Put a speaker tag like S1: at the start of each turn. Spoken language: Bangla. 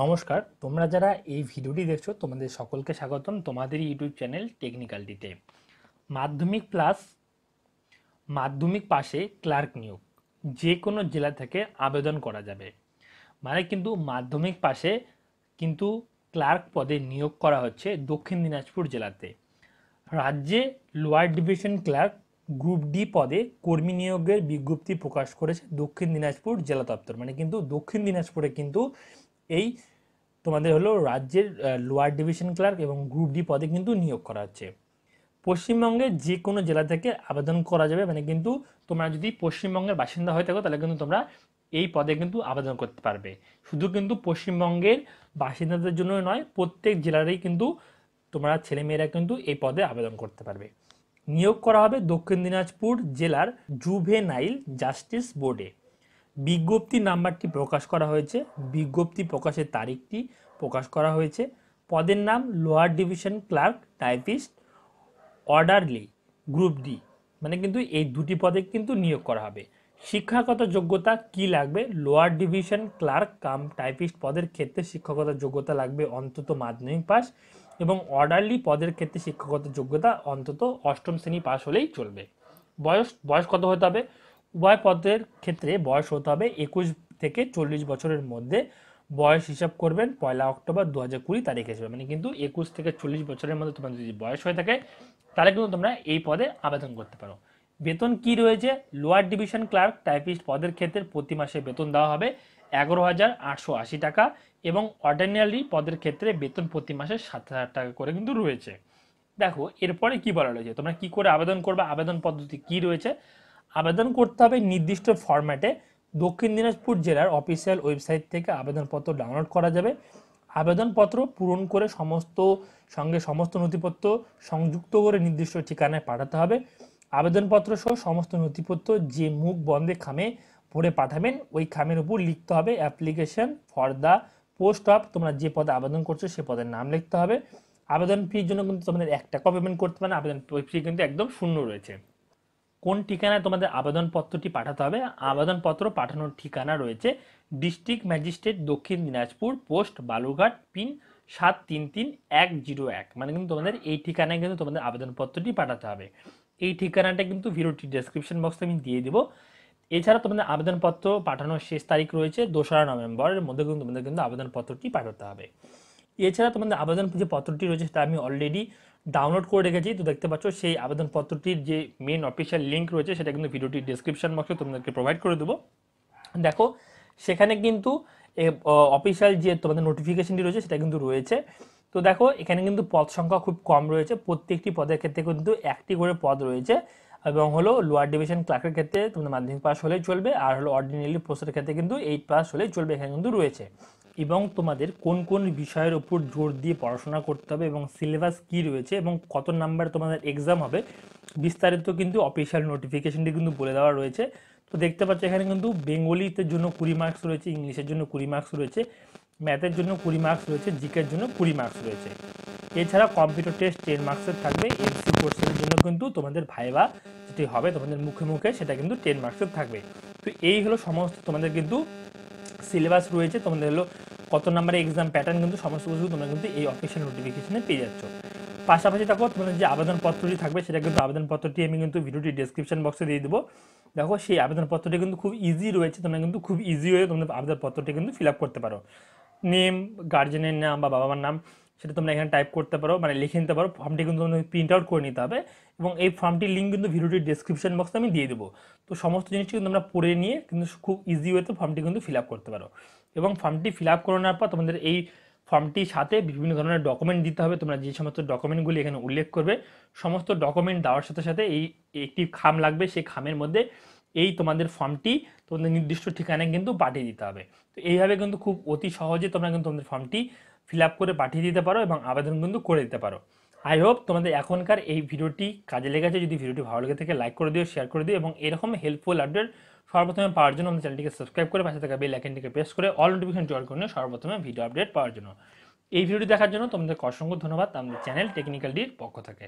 S1: নমস্কার তোমরা যারা এই ভিডিওটি দেখছো তোমাদের সকলকে স্বাগতম তোমাদের ইউটিউব চ্যানেল টেকনিক্যালটিতে মাধ্যমিক প্লাস মাধ্যমিক পাশে ক্লার্ক নিয়োগ যে কোনো জেলা থেকে আবেদন করা যাবে মানে কিন্তু মাধ্যমিক পাশে কিন্তু ক্লার্ক পদে নিয়োগ করা হচ্ছে দক্ষিণ দিনাজপুর জেলাতে রাজ্যে lower division clerk group D পদে কর্মী নিয়োগের বিজ্ঞপ্তি প্রকাশ করেছে দক্ষিণ দিনাজপুর জেলা দপ্তর মানে কিন্তু দক্ষিণ দিনাজপুরে কিন্তু এই তোমাদের হলো রাজ্যের লোয়ার ডিভিশন ক্লার্ক এবং গ্রুপ ডি পদে কিন্তু নিয়োগ করা হচ্ছে পশ্চিমবঙ্গে যে কোনো জেলা থেকে আবেদন করা যাবে মানে কিন্তু তোমরা যদি পশ্চিমবঙ্গের বাসিন্দা হয়ে থাকো তাহলে কিন্তু তোমরা এই পদে কিন্তু আবেদন করতে পারবে শুধু কিন্তু পশ্চিমবঙ্গের বাসিন্দাদের জন্য নয় প্রত্যেক জেলারই কিন্তু তোমরা ছেলেমেয়েরা কিন্তু এই পদে আবেদন করতে পারবে নিয়োগ করা হবে দক্ষিণ দিনাজপুর জেলার জুভেনাইল জাস্টিস বোর্ডে বিজ্ঞপ্তি নাম্বারটি প্রকাশ করা হয়েছে বিজ্ঞপ্তি প্রকাশের তারিখটি প্রকাশ করা হয়েছে পদের নাম lower division clerk typist orderly group D মানে কিন্তু এই দুটি পদে কিন্তু নিয়োগ করা হবে শিক্ষাগত যোগ্যতা কি লাগবে lower division clerk cum typist পদের ক্ষেত্রে শিক্ষাগত যোগ্যতা লাগবে অন্তত মাধ্যমিক পাস এবং অর্ডারলি পদের ক্ষেত্রে শিক্ষাগত যোগ্যতা অন্তত অষ্টম শ্রেণী পাস হলেই চলবে বয়স বয়স কত হতে হবে উভয় পদের ক্ষেত্রে বয়স হতে হবে একুশ থেকে চল্লিশ বছরের মধ্যে বয়স হিসাব করবেন পয়লা অক্টোবর দু হাজার কুড়ি তারিখ হিসেবে মানে কিন্তু একুশ থেকে চল্লিশ বছরের মধ্যে তোমার যদি বয়স হয়ে থাকে তাহলে কিন্তু তোমরা এই পদে আবেদন করতে পারো বেতন কি রয়েছে লোয়ার ডিভিশন ক্লার্ক টাইপিস্ট পদের ক্ষেত্রে প্রতি মাসে বেতন দেওয়া হবে এগারো হাজার আটশো আশি টাকা এবং অর্ডিনারি পদের ক্ষেত্রে বেতন প্রতি মাসে সাত হাজার টাকা করে কিন্তু রয়েছে দেখো এরপরে কি বলা রয়েছে তোমরা কি করে আবেদন করবে আবেদন পদ্ধতি কি রয়েছে আবেদন করতে হবে নির্দিষ্ট ফরম্যাটে দক্ষিণ দিনাজপুর জেলার অফিসিয়াল ওয়েবসাইট থেকে আবেদনপত্র ডাউনলোড করা যাবে আবেদনপত্র পূরণ করে সমস্ত সঙ্গে সমস্ত নথিপত্র সংযুক্ত করে নির্দিষ্ট ঠিকানায় পাঠাতে হবে আবেদনপত্র সহ সমস্ত নথিপত্র যে মুখ বন্ধে খামে ভরে পাঠাবেন ওই খামের উপর লিখতে হবে application for the post of তোমরা যে পদে আবেদন করছো সে পদের নাম লিখতে হবে আবেদন ফির জন্য কিন্তু তোমাদের এক টাকা পেমেন্ট করতে পারে আবেদন ফি কিন্তু একদম শূন্য রয়েছে কোন ঠিকানায় তোমাদের আবেদনপত্রটি পাঠাতে হবে আবেদনপত্র পাঠানোর ঠিকানা রয়েছে ডিস্ট্রিক্ট ম্যাজিস্ট্রেট দক্ষিণ দিনাজপুর পোস্ট বালুঘাট পিন সাত তিন তিন এক জিরো এক মানে কিন্তু তোমাদের এই ঠিকানায় কিন্তু তোমাদের আবেদনপত্রটি পাঠাতে হবে এই ঠিকানাটা কিন্তু ভিডিওটি ডেসক্রিপশন বক্সে আমি দিয়ে দেবো এছাড়া তোমাদের আবেদনপত্র পাঠানোর শেষ তারিখ রয়েছে দোসরা নভেম্বরের মধ্যে কিন্তু তোমাদের কিন্তু আবেদনপত্রটি পাঠাতে হবে এছাড়া তোমাদের আবেদন যে পত্রটি রয়েছে সেটা আমি অলরেডি ডাউনলোড করে রেখেছি তো দেখতে পাচ্ছ সেই আবেদনপত্রটির যে মেন অফিসিয়াল লিঙ্ক রয়েছে সেটা কিন্তু ভিডিওটির ডিসক্রিপশান বক্সে তোমাদেরকে প্রোভাইড করে দেবো দেখো সেখানে কিন্তু অফিসিয়াল যে তোমাদের নোটিফিকেশনটি রয়েছে সেটা কিন্তু রয়েছে তো দেখো এখানে কিন্তু পদ সংখ্যা খুব কম রয়েছে প্রত্যেকটি পদের ক্ষেত্রে কিন্তু একটি করে পদ রয়েছে এবং হলো লোয়ার ডিভিশন ক্লার্কের ক্ষেত্রে তোমাদের মাধ্যমিক পাস হলেই চলবে আর হলো অর্ডিনারি পোস্টের ক্ষেত্রে কিন্তু এইট পাস হলেই চলবে এখানে কিন্তু রয়েছে এবং তোমাদের কোন কোন বিষয়ের উপর জোর দিয়ে পড়াশোনা করতে হবে এবং সিলেবাস কি রয়েছে এবং কত নাম্বার তোমাদের এক্সাম হবে বিস্তারিত কিন্তু অফিসিয়াল নোটিফিকেশনটি কিন্তু বলে দেওয়া রয়েছে তো দেখতে পাচ্ছ এখানে কিন্তু বেঙ্গলিতে জন্য কুড়ি মার্কস রয়েছে ইংলিশের জন্য কুড়ি মার্কস রয়েছে ম্যাথের জন্য কুড়ি মার্কস রয়েছে জিকের জন্য কুড়ি মার্কস রয়েছে এছাড়া কম্পিউটার টেস্ট টেন মার্কসের থাকবে এমসি কোর্সের জন্য কিন্তু তোমাদের ভাইবা যেটি হবে তোমাদের মুখে মুখে সেটা কিন্তু টেন মার্কসের থাকবে তো এই হলো সমস্ত তোমাদের কিন্তু সিলেবাস রয়েছে তোমাদের হলো কত নাম্বারে এক্সাম প্যাটার্ন কিন্তু সমস্ত কিছু তোমরা কিন্তু এই অফিসিয়াল নোটিফিকেশনে পেয়ে যাচ্ছ পাশাপাশি দেখো তোমাদের যে আবেদনপত্রটি থাকবে সেটা কিন্তু আবেদনপত্রটি আমি কিন্তু ভিডিওটি ডেসক্রিপশন বক্সে দিয়ে দেবো দেখো সেই আবেদনপত্রটি কিন্তু খুব ইজি রয়েছে তোমরা কিন্তু খুব ইজি হয়ে তোমরা আবেদনপত্রটি কিন্তু ফিল করতে পারো নেম গার্জেনের নাম বা বাবা মার নাম সেটা তোমরা এখানে টাইপ করতে পারো মানে লিখে নিতে পারো ফর্মটি কিন্তু তোমাদের প্রিন্ট আউট করে নিতে হবে এবং এই ফর্মটির লিঙ্ক কিন্তু ভিডিওটির ডিসক্রিপশন বক্সে আমি দিয়ে দেবো তো সমস্ত জিনিসটি কিন্তু তোমরা পড়ে নিয়ে কিন্তু খুব ইজি ওয়েতে ফর্মটি কিন্তু ফিল আপ করতে পারো এবং ফর্মটি ফিল আপ করানোর পর তোমাদের এই ফর্মটির সাথে বিভিন্ন ধরনের ডকুমেন্ট দিতে হবে তোমরা যে সমস্ত ডকুমেন্টগুলি এখানে উল্লেখ করবে সমস্ত ডকুমেন্ট দেওয়ার সাথে সাথে এই একটি খাম লাগবে সেই খামের মধ্যে এই তোমাদের ফর্মটি তোমাদের নির্দিষ্ট ঠিকানায় কিন্তু পাঠিয়ে দিতে হবে তো এইভাবে কিন্তু খুব অতি সহজে তোমরা কিন্তু তোমাদের ফর্মটি ফিল করে পাঠিয়ে দিতে পারো এবং আবেদন কিন্তু করে দিতে পারো আই হোপ তোমাদের এখনকার এই ভিডিওটি কাজে লেগেছে যদি ভিডিওটি ভালো লেগে থাকে লাইক করে দিও শেয়ার করে দিও এবং এরকম হেল্পফুল আপডেট সর্বপ্রথমে পাওয়ার জন্য আমাদের চ্যানেলটিকে সাবস্ক্রাইব করে পাশে থাকা বেল আইকনটিকে প্রেস করে অল নোটিফিকেশন জয়েন করে সর্বপ্রথমে ভিডিও আপডেট পাওয়ার জন্য এই ভিডিওটি দেখার জন্য তোমাদের অসংখ্য ধন্যবাদ আমাদের চ্যানেল টেকনিক্যাল ডির পক্ষ থেকে